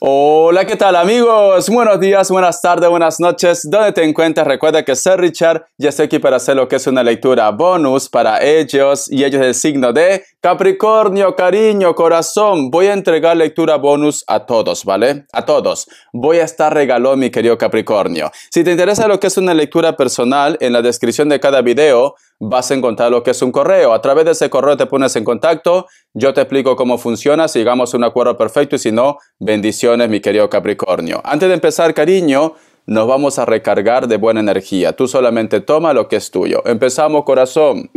Hola, ¿qué tal amigos? Buenos días, buenas tardes, buenas noches. ¿Dónde te encuentras, recuerda que soy Richard y estoy aquí para hacer lo que es una lectura bonus para ellos y ellos el signo de Capricornio, cariño, corazón. Voy a entregar lectura bonus a todos, ¿vale? A todos. Voy a estar regalón, mi querido Capricornio. Si te interesa lo que es una lectura personal, en la descripción de cada video vas a encontrar lo que es un correo. A través de ese correo te pones en contacto, yo te explico cómo funciona, si llegamos a un acuerdo perfecto y si no, bendiciones mi querido Capricornio. Antes de empezar, cariño, nos vamos a recargar de buena energía. Tú solamente toma lo que es tuyo. Empezamos, corazón.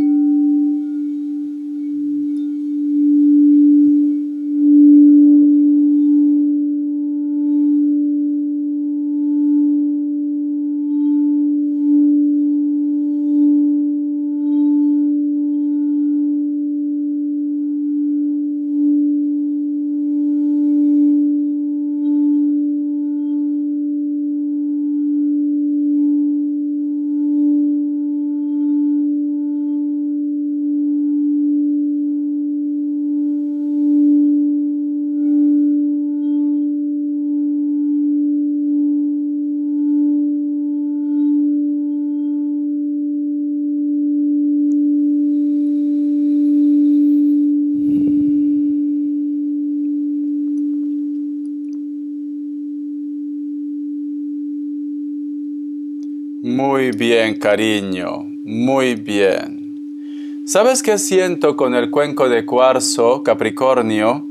bien, cariño, muy bien. ¿Sabes qué siento con el cuenco de cuarzo, Capricornio?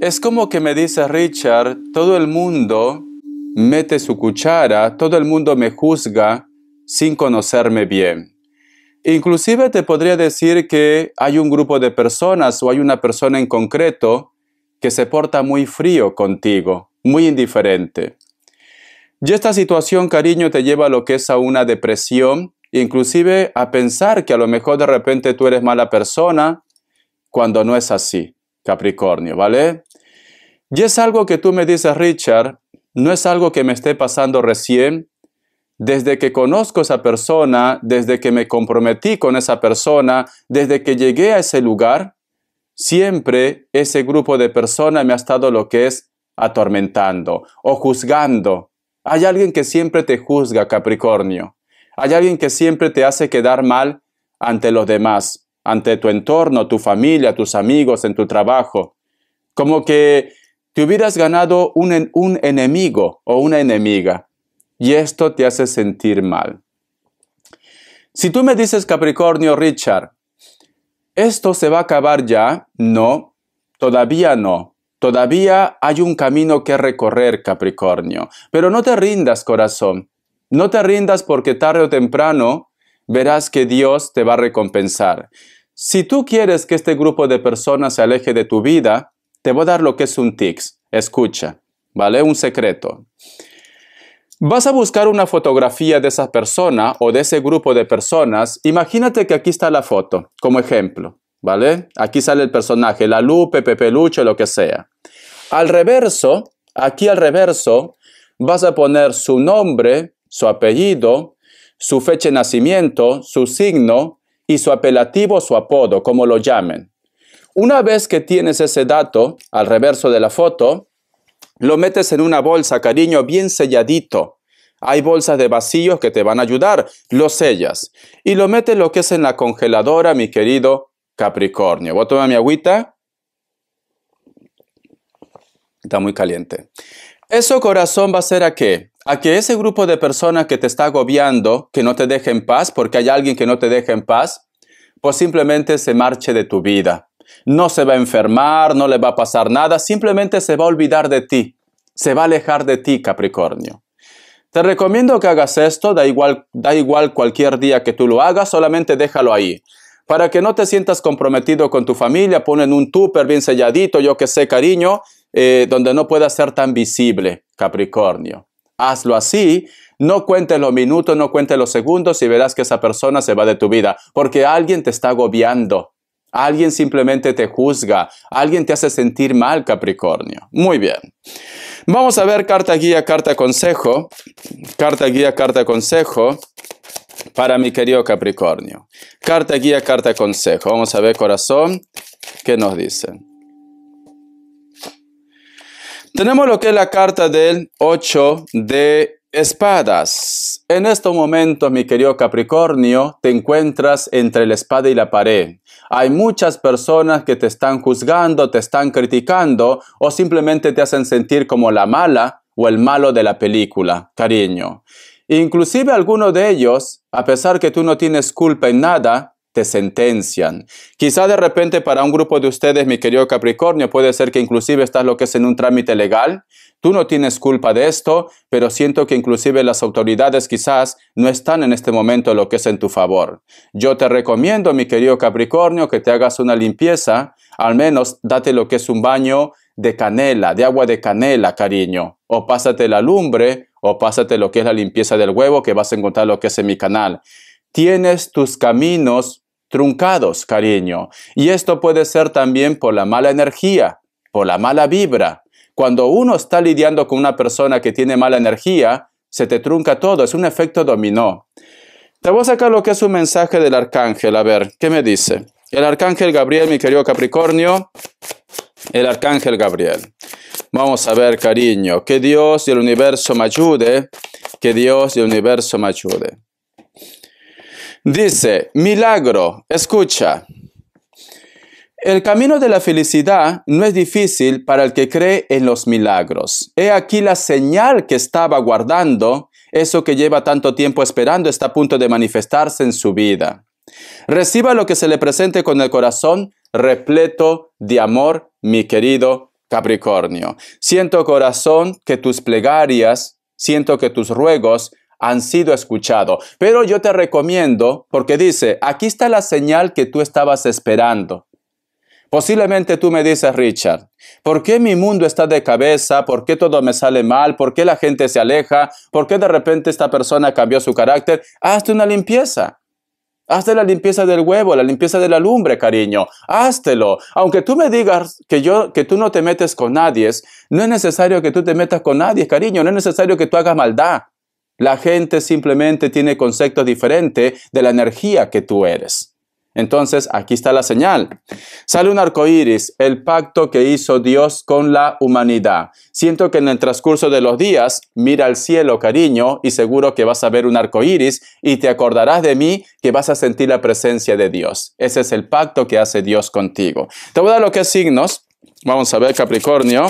Es como que me dice Richard, todo el mundo mete su cuchara, todo el mundo me juzga sin conocerme bien. Inclusive te podría decir que hay un grupo de personas o hay una persona en concreto que se porta muy frío contigo, muy indiferente. Y esta situación, cariño, te lleva a lo que es a una depresión, inclusive a pensar que a lo mejor de repente tú eres mala persona, cuando no es así, Capricornio, ¿vale? Y es algo que tú me dices, Richard, no es algo que me esté pasando recién. Desde que conozco a esa persona, desde que me comprometí con esa persona, desde que llegué a ese lugar, siempre ese grupo de personas me ha estado lo que es atormentando o juzgando hay alguien que siempre te juzga, Capricornio. Hay alguien que siempre te hace quedar mal ante los demás, ante tu entorno, tu familia, tus amigos, en tu trabajo. Como que te hubieras ganado un, enemigo o una enemiga. Y esto te hace sentir mal. Si tú me dices, Capricornio, Richard, ¿esto se va a acabar ya? No, todavía no Todavía hay un camino que recorrer, Capricornio, pero no te rindas, corazón. No te rindas porque tarde o temprano verás que Dios te va a recompensar. Si tú quieres que este grupo de personas se aleje de tu vida, te voy a dar lo que es un tics. Escucha, ¿vale? Un secreto. Vas a buscar una fotografía de esa persona o de ese grupo de personas. Imagínate que aquí está la foto, como ejemplo. Aquí sale el personaje, la lupe, Pepe Lucho, lo que sea. Al reverso, aquí al reverso, vas a poner su nombre, su apellido, su fecha de nacimiento, su signo y su apelativo, su apodo, como lo llamen. Una vez que tienes ese dato al reverso de la foto, lo metes en una bolsa, cariño, bien selladito. Hay bolsas de vacíos que te van a ayudar, lo sellas y lo metes lo que es en la congeladora, mi querido Capricornio. Voy a tomar mi agüita. Está muy caliente. Eso corazón va a ser a qué? A que ese grupo de personas que te está agobiando, que no te deje en paz, porque hay alguien que no te deje en paz, pues simplemente se marche de tu vida. No se va a enfermar, no le va a pasar nada, simplemente se va a olvidar de ti, se va a alejar de ti, Capricornio. Te recomiendo que hagas esto, da igual, da igual cualquier día que tú lo hagas, solamente déjalo ahí para que no te sientas comprometido con tu familia, ponen un tupper bien selladito, yo que sé, cariño, eh, donde no pueda ser tan visible, Capricornio. Hazlo así, no cuentes los minutos, no cuentes los segundos y verás que esa persona se va de tu vida, porque alguien te está agobiando, alguien simplemente te juzga, alguien te hace sentir mal, Capricornio. Muy bien. Vamos a ver carta guía, carta consejo, carta guía, carta consejo para mi querido Capricornio. Carta guía, carta consejo. Vamos a ver, corazón, qué nos dicen. Tenemos lo que es la carta del 8 de espadas. En estos momentos, mi querido Capricornio, te encuentras entre la espada y la pared. Hay muchas personas que te están juzgando, te están criticando o simplemente te hacen sentir como la mala o el malo de la película, cariño. Inclusive algunos de ellos, a pesar que tú no tienes culpa en nada, te sentencian. Quizá de repente para un grupo de ustedes, mi querido Capricornio, puede ser que inclusive estás lo que es en un trámite legal. Tú no tienes culpa de esto, pero siento que inclusive las autoridades quizás no están en este momento lo que es en tu favor. Yo te recomiendo, mi querido Capricornio, que te hagas una limpieza, al menos date lo que es un baño de canela, de agua de canela, cariño, o pásate la lumbre o pásate lo que es la limpieza del huevo, que vas a encontrar lo que es en mi canal. Tienes tus caminos truncados, cariño. Y esto puede ser también por la mala energía, por la mala vibra. Cuando uno está lidiando con una persona que tiene mala energía, se te trunca todo, es un efecto dominó. Te voy a sacar lo que es un mensaje del arcángel, a ver, ¿qué me dice? El arcángel Gabriel, mi querido Capricornio, el arcángel Gabriel. Vamos a ver, cariño, que Dios y el universo me ayude, que Dios y el universo me ayude. Dice, milagro, escucha. El camino de la felicidad no es difícil para el que cree en los milagros. He aquí la señal que estaba guardando, eso que lleva tanto tiempo esperando está a punto de manifestarse en su vida. Reciba lo que se le presente con el corazón repleto de amor mi querido Capricornio. Siento corazón que tus plegarias, siento que tus ruegos han sido escuchados, pero yo te recomiendo, porque dice, aquí está la señal que tú estabas esperando. Posiblemente tú me dices, Richard, ¿por qué mi mundo está de cabeza? ¿Por qué todo me sale mal? ¿Por qué la gente se aleja? ¿Por qué de repente esta persona cambió su carácter? Hazte una limpieza. Hazte la limpieza del huevo, la limpieza de la lumbre, cariño. Háztelo. Aunque tú me digas que yo, que tú no te metes con nadie, no es necesario que tú te metas con nadie, cariño. No es necesario que tú hagas maldad. La gente simplemente tiene conceptos diferente de la energía que tú eres. Entonces, aquí está la señal. Sale un arco iris, el pacto que hizo Dios con la humanidad. Siento que en el transcurso de los días, mira al cielo, cariño, y seguro que vas a ver un arco iris y te acordarás de mí que vas a sentir la presencia de Dios. Ese es el pacto que hace Dios contigo. Te voy a dar lo que es signos. Vamos a ver, Capricornio.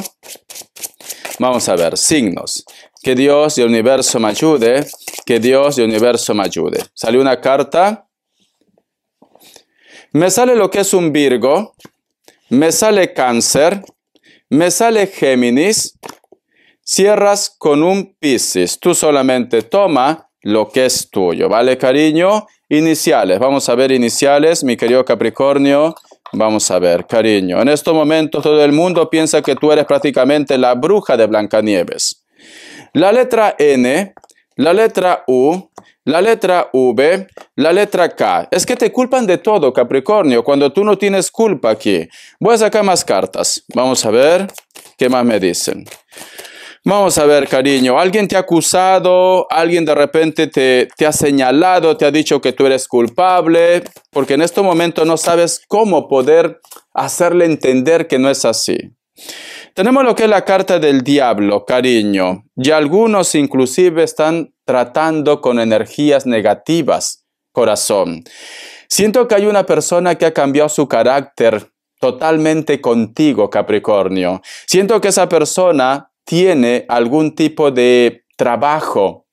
Vamos a ver, signos. Que Dios y el universo me ayude. Que Dios y el universo me ayude. Sale una carta me sale lo que es un Virgo, me sale Cáncer, me sale Géminis, cierras con un Piscis. Tú solamente toma lo que es tuyo, ¿vale, cariño? Iniciales, vamos a ver iniciales, mi querido Capricornio. Vamos a ver, cariño. En estos momentos todo el mundo piensa que tú eres prácticamente la bruja de Blancanieves. La letra N, la letra U, la letra V, la letra K. Es que te culpan de todo, Capricornio, cuando tú no tienes culpa aquí. Voy a sacar más cartas. Vamos a ver qué más me dicen. Vamos a ver, cariño, alguien te ha acusado, alguien de repente te, ha señalado, te ha dicho que tú eres culpable, porque en este momento no sabes cómo poder hacerle entender que no es así. Tenemos lo que es la carta del diablo, cariño, y algunos inclusive están tratando con energías negativas, corazón. Siento que hay una persona que ha cambiado su carácter totalmente contigo, Capricornio. Siento que esa persona tiene algún tipo de trabajo.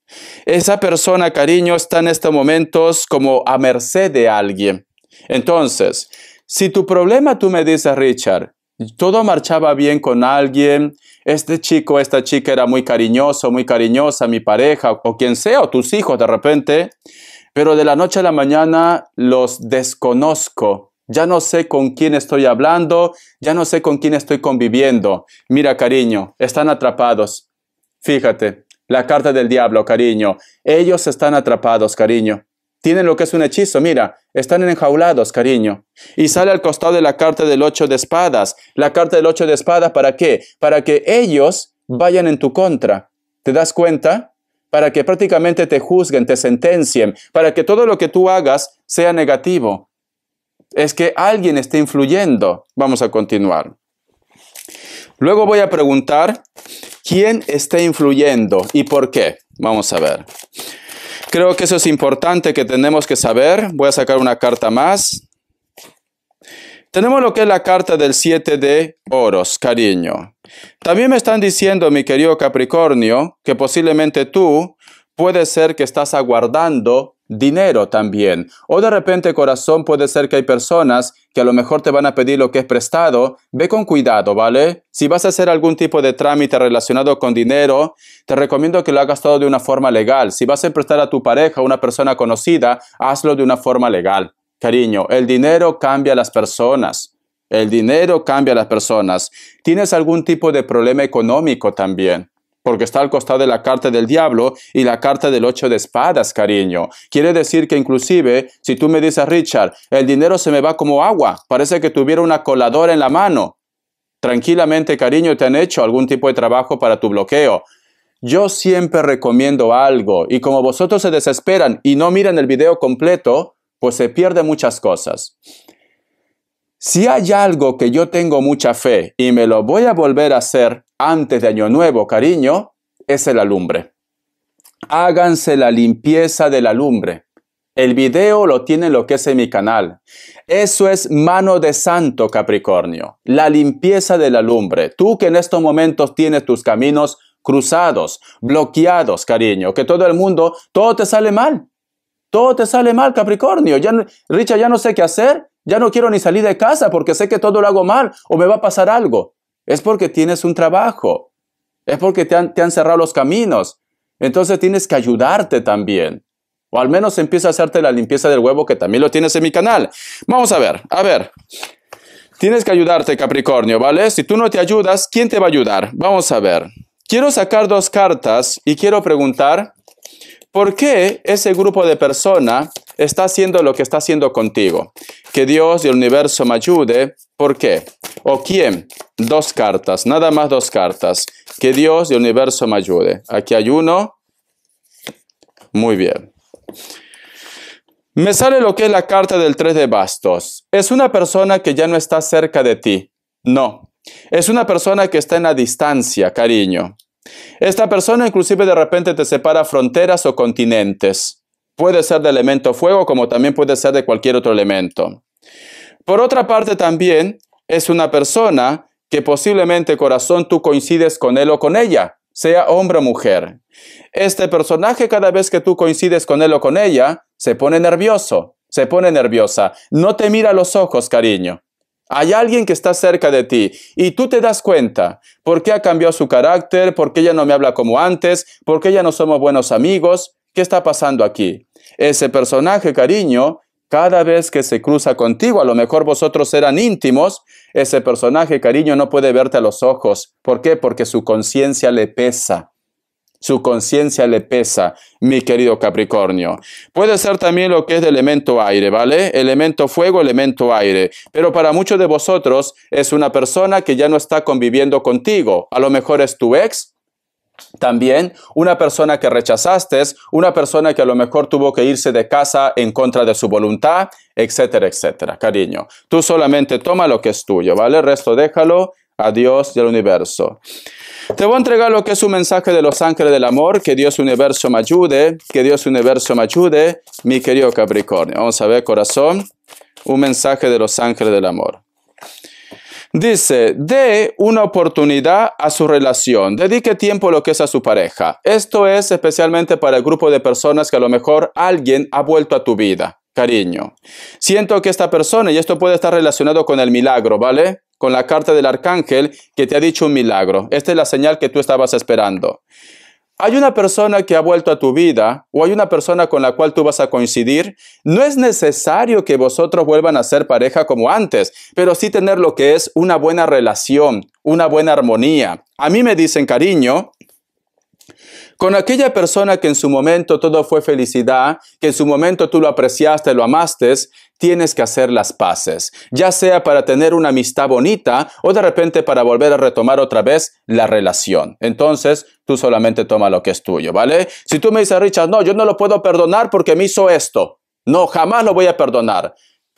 Esa persona, cariño, está en estos momentos como a merced de alguien. Entonces, si tu problema, tú me dices, Richard, todo marchaba bien con alguien, este chico, esta chica era muy cariñoso, muy cariñosa, mi pareja o quien sea, o tus hijos de repente, pero de la noche a la mañana los desconozco. Ya no sé con quién estoy hablando, ya no sé con quién estoy conviviendo. Mira, cariño, están atrapados. Fíjate, la carta del diablo, cariño. Ellos están atrapados, cariño tienen lo que es un hechizo, mira, están enjaulados, cariño. Y sale al costado de la carta del ocho de espadas. La carta del ocho de espadas, ¿para qué? Para que ellos vayan en tu contra. ¿Te das cuenta? Para que prácticamente te juzguen, te sentencien, para que todo lo que tú hagas sea negativo. Es que alguien está influyendo. Vamos a continuar. Luego voy a preguntar quién está influyendo y por qué. Vamos a ver. Creo que eso es importante que tenemos que saber. Voy a sacar una carta más. Tenemos lo que es la carta del 7 de oros, cariño. También me están diciendo, mi querido Capricornio, que posiblemente tú puede ser que estás aguardando dinero también. O de repente, corazón, puede ser que hay personas que a lo mejor te van a pedir lo que es prestado. Ve con cuidado, ¿vale? Si vas a hacer algún tipo de trámite relacionado con dinero, te recomiendo que lo hagas todo de una forma legal. Si vas a prestar a tu pareja, a una persona conocida, hazlo de una forma legal. Cariño, el dinero cambia a las personas. El dinero cambia a las personas. ¿Tienes algún tipo de problema económico también? porque está al costado de la carta del diablo y la carta del ocho de espadas, cariño. Quiere decir que inclusive, si tú me dices, Richard, el dinero se me va como agua, parece que tuviera una coladora en la mano. Tranquilamente, cariño, te han hecho algún tipo de trabajo para tu bloqueo. Yo siempre recomiendo algo y como vosotros se desesperan y no miran el video completo, pues se pierden muchas cosas. Si hay algo que yo tengo mucha fe y me lo voy a volver a hacer antes de Año Nuevo, cariño, es el alumbre. Háganse la limpieza del alumbre. El video lo tiene lo que es en mi canal. Eso es mano de santo, Capricornio. La limpieza del alumbre. Tú que en estos momentos tienes tus caminos cruzados, bloqueados, cariño, que todo el mundo, todo te sale mal. Todo te sale mal, Capricornio. Ya, Richard, ya no sé qué hacer. Ya no quiero ni salir de casa porque sé que todo lo hago mal o me va a pasar algo. Es porque tienes un trabajo. Es porque te han, cerrado los caminos. Entonces tienes que ayudarte también. O al menos empieza a hacerte la limpieza del huevo que también lo tienes en mi canal. Vamos a ver, a ver. Tienes que ayudarte, Capricornio, ¿vale? Si tú no te ayudas, ¿quién te va a ayudar? Vamos a ver. Quiero sacar dos cartas y quiero preguntar por qué ese grupo de personas está haciendo lo que está haciendo contigo. Que Dios y el universo me ayude. ¿Por qué? ¿O quién? Dos cartas, nada más dos cartas. Que Dios y el universo me ayude. Aquí hay uno. Muy bien. Me sale lo que es la carta del 3 de bastos. Es una persona que ya no está cerca de ti. No. Es una persona que está en la distancia, cariño. Esta persona inclusive de repente te separa fronteras o continentes. Puede ser de elemento fuego como también puede ser de cualquier otro elemento. Por otra parte también es una persona que posiblemente corazón tú coincides con él o con ella, sea hombre o mujer. Este personaje cada vez que tú coincides con él o con ella, se pone nervioso, se pone nerviosa, no te mira a los ojos, cariño. Hay alguien que está cerca de ti y tú te das cuenta por qué ha cambiado su carácter, por qué ella no me habla como antes, por qué ya no somos buenos amigos, qué está pasando aquí. Ese personaje, cariño, cada vez que se cruza contigo, a lo mejor vosotros eran íntimos, ese personaje, cariño, no puede verte a los ojos. ¿Por qué? Porque su conciencia le pesa. Su conciencia le pesa, mi querido Capricornio. Puede ser también lo que es de elemento aire, ¿vale? Elemento fuego, elemento aire. Pero para muchos de vosotros es una persona que ya no está conviviendo contigo. A lo mejor es tu ex, también una persona que rechazaste, una persona que a lo mejor tuvo que irse de casa en contra de su voluntad, etcétera, etcétera. Cariño, tú solamente toma lo que es tuyo, ¿vale? El resto déjalo a Dios del universo. Te voy a entregar lo que es un mensaje de los ángeles del amor, que Dios universo me ayude, que Dios universo me ayude, mi querido Capricornio. Vamos a ver, corazón, un mensaje de los ángeles del amor. Dice, dé una oportunidad a su relación, dedique tiempo a lo que es a su pareja. Esto es especialmente para el grupo de personas que a lo mejor alguien ha vuelto a tu vida. Cariño, siento que esta persona, y esto puede estar relacionado con el milagro, ¿vale? Con la carta del arcángel que te ha dicho un milagro. Esta es la señal que tú estabas esperando hay una persona que ha vuelto a tu vida o hay una persona con la cual tú vas a coincidir, no es necesario que vosotros vuelvan a ser pareja como antes, pero sí tener lo que es una buena relación, una buena armonía. A mí me dicen cariño. Con aquella persona que en su momento todo fue felicidad, que en su momento tú lo apreciaste, lo amaste, tienes que hacer las paces, ya sea para tener una amistad bonita o de repente para volver a retomar otra vez la relación. Entonces, tú solamente toma lo que es tuyo, ¿vale? Si tú me dices, Richard, no, yo no lo puedo perdonar porque me hizo esto. No, jamás lo voy a perdonar.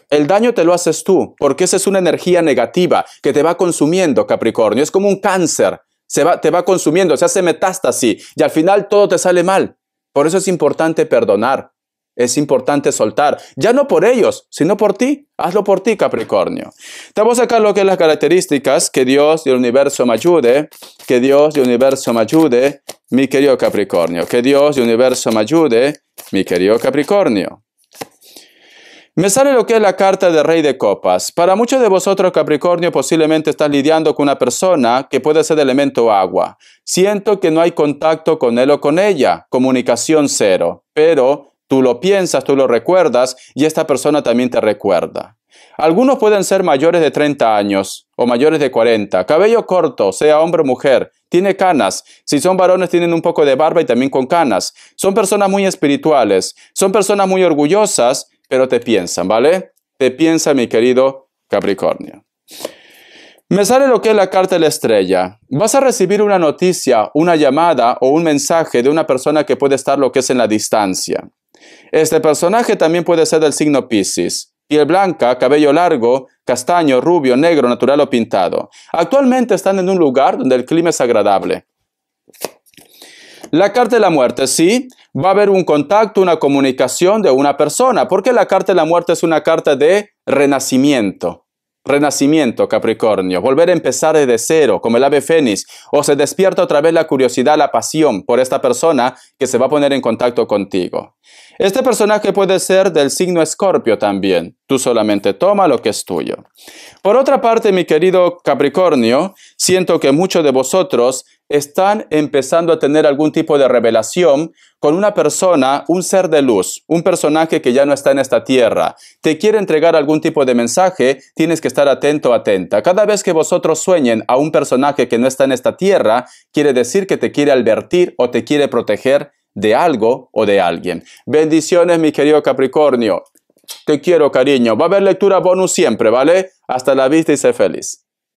El daño te lo haces tú, porque esa es una energía negativa que te va consumiendo, Capricornio. Es como un cáncer, se va, te va consumiendo, se hace metástasis y al final todo te sale mal. Por eso es importante perdonar, es importante soltar. Ya no por ellos, sino por ti. Hazlo por ti, Capricornio. Te voy a sacar lo que es las características que Dios y el universo me ayude. Que Dios y el universo me ayude, mi querido Capricornio. Que Dios y el universo me ayude, mi querido Capricornio. Me sale lo que es la carta de Rey de Copas. Para muchos de vosotros, Capricornio, posiblemente estás lidiando con una persona que puede ser de elemento agua. Siento que no hay contacto con él o con ella, comunicación cero, pero Tú lo piensas, tú lo recuerdas y esta persona también te recuerda. Algunos pueden ser mayores de 30 años o mayores de 40, cabello corto, sea hombre o mujer, tiene canas, si son varones tienen un poco de barba y también con canas, son personas muy espirituales, son personas muy orgullosas, pero te piensan, ¿vale? Te piensa mi querido Capricornio. Me sale lo que es la carta de la estrella. Vas a recibir una noticia, una llamada o un mensaje de una persona que puede estar lo que es en la distancia. Este personaje también puede ser del signo Pisces, Piel blanca, cabello largo, castaño, rubio, negro, natural o pintado. Actualmente están en un lugar donde el clima es agradable. La carta de la muerte, sí, va a haber un contacto, una comunicación de una persona, porque la carta de la muerte es una carta de renacimiento. Renacimiento, Capricornio, volver a empezar de cero, como el ave fénix, o se despierta otra vez la curiosidad, la pasión por esta persona que se va a poner en contacto contigo. Este personaje puede ser del signo Escorpio también. Tú solamente toma lo que es tuyo. Por otra parte, mi querido Capricornio, siento que muchos de vosotros están empezando a tener algún tipo de revelación con una persona, un ser de luz, un personaje que ya no está en esta tierra. Te quiere entregar algún tipo de mensaje, tienes que estar atento, atenta. Cada vez que vosotros sueñen a un personaje que no está en esta tierra, quiere decir que te quiere advertir o te quiere proteger de algo o de alguien. Bendiciones, mi querido Capricornio. Te quiero, cariño. Va a haber lectura bonus siempre, ¿vale? Hasta la vista y sé feliz.